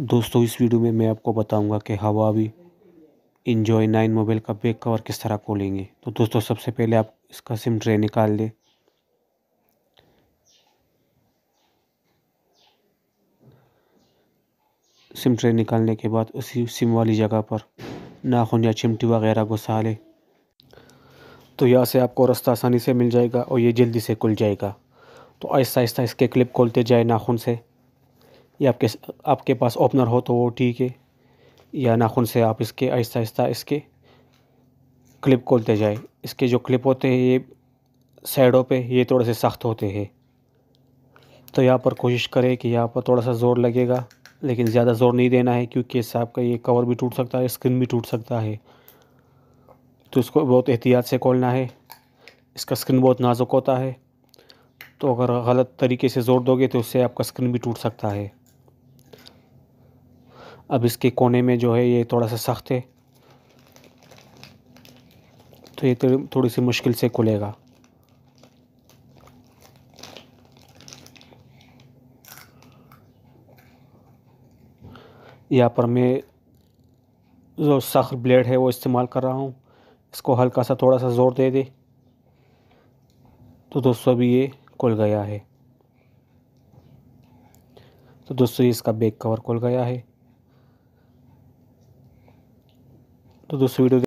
दोस्तों इस वीडियो में मैं आपको बताऊंगा कि हवा भी इन्जॉय नाइन मोबाइल का बैक कवर किस तरह खोलेंगे तो दोस्तों सबसे पहले आप इसका सिम ट्रे निकाल दें सिम ट्रे निकालने के बाद उसी सिम वाली जगह पर नाखून या चिमटी वगैरह घुसा लें तो यहाँ से आपको रास्ता आसानी से मिल जाएगा और ये जल्दी से खुल जाएगा तो आहिस्ता आहिस्ता इसके क्लिप खोलते जाए नाखून से या आपके आपके पास ओपनर हो तो वो ठीक है या नाखून से आप इसके आहिस्ता आहिस्ता इसके क्लिप खोलते जाए इसके जो क्लिप होते हैं ये साइडों पे ये थोड़े से सख्त होते हैं तो यहाँ पर कोशिश करें कि यहाँ पर थोड़ा सा ज़ोर लगेगा लेकिन ज़्यादा ज़ोर नहीं देना है क्योंकि इससे आपका ये कवर भी टूट सकता है स्क्रीन भी टूट सकता है तो इसको बहुत एहतियात से खोलना है इसका स्क्रीन बहुत नाजुक होता है तो अगर गलत तरीके से ज़ोर दोगे तो उससे आपका स्क्रीन भी टूट सकता है अब इसके कोने में जो है ये थोड़ा सा सख्त है तो ये तो थोड़ी सी मुश्किल से खुलेगा यहाँ पर मैं जो सख्त ब्लेड है वो इस्तेमाल कर रहा हूँ इसको हल्का सा थोड़ा सा ज़ोर दे दे तो दोस्तों अभी ये खुल गया है तो दोस्तों इसका बैक कवर खुल गया है तो दोस्तों वीडियो